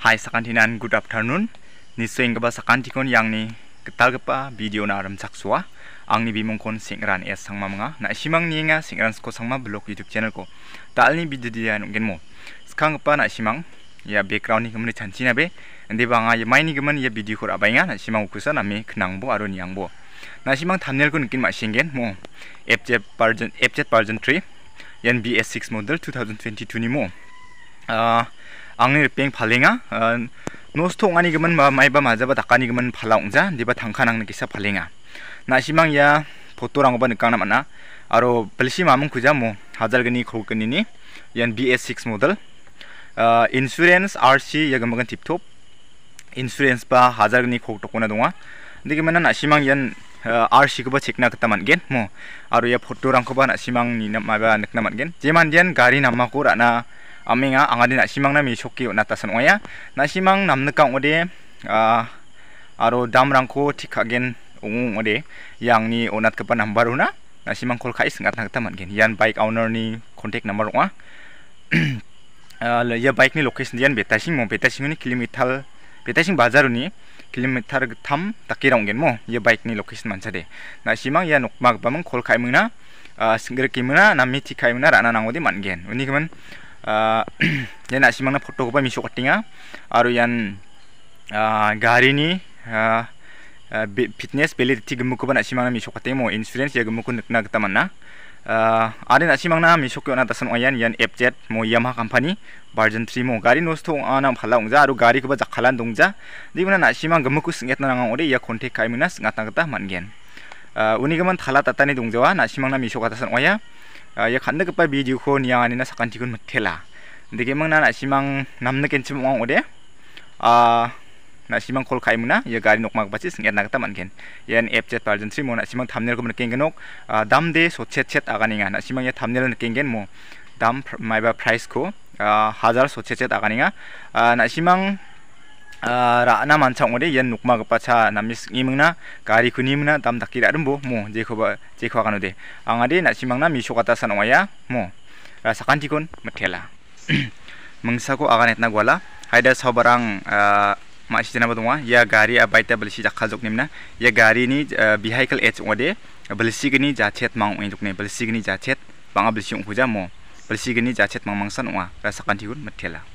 Hai sakan good afternoon. Ni swing keba yang ni ketal kepa video na aram saksua. Ang ni bimong kon singran es sangma mga na simang ni nga singran sko sangma blog YouTube channel ko. Taal ni video dia nunggen mo. Skang kepa na simang ya background ni kemene chanci na be. Ende banga ya main ni ya video ko abai nga na simang ukusan ame kenang bo arun yang bo. Na simang thumbnail ko nukin ma shingen mo. FJ version FJ version 3 yan BS6 model 2022 ni mo. Uh, angni peng phalenga nosto ngani geman ba maiba majaba dakani geman phalaungja deba thangkhanang ne kisa phalenga nasimang ya photo rangoba nikangna mana aro belsi mameng kuja mo hajalgani khokani ni yan BS6 model insurance RC yagamagan tip top insurance ba hajargani khok tokona donga gemen na nasimang yan RC ko ba chekna kata mangen mo aro ya foto rang ko ba nasimang ni na maba nakna mangen jeman dian gari nama ko aminga angadi nasimang nami shoki natasan oya nasimang namnekang ode aro damrangko tikhagen ungung ode ni onat kepa number una nasimang kol kai sengat nakta gen, yan bike owner ni contact number wa ya bike ni location dian betasing mo betasing ni kilometer betasing bazar ni kilometer tham takirang gen mo ya bike ni location manchade nasimang ya nokma bamang call kai mungna senggir na nami tikai mungna rana nangodi gen, uni kemen yan asimang na photo ko pa miso katinga aro yan gari ni fitness beli ti gemuk ko pa na asimang na miso katinga mo insurance ya gemuk ko na kataman na ada na miso misuk na tasan oyan yan FZ mo Yamaha company version 3 mo gari nosto ana phala ungja aru gari kuba jakhalan dungja di mana mang gemuku singet na ngore ya kontek kaimina singatang kata mangen uni gaman thala tatani dungjawa nasi mangna misuk atasan oya ya khanda ke pa video ko niang anina sakan tikun mutela ndike mang na simang namna kenchim ong ode a na simang kol kai muna ya gari nok mag bachi singet na kata manken yan app chat parjan tri mo na simang thumbnail ko mnken genok dam de so chat chat aganinga na simang ya thumbnail nken gen mo dam maiba price ko hajar so chat chat aganinga na simang ra manchak ngore yan nukma kepaca cha namis imingna gari kunimna dam daki ra-rimbo mo jekoba jekoba ganode angade nasimangna misokata san mu mo tikun metela mengsako aganetna gwala haida sabarang masi janaba donga ya gari abaita belisi nimna ya gari ni vehicle edge ongode gini jachet mang ongijokne gini jachet banga belisi ongkuja mo belisigini jachet mangmangsan rasakan tikun metela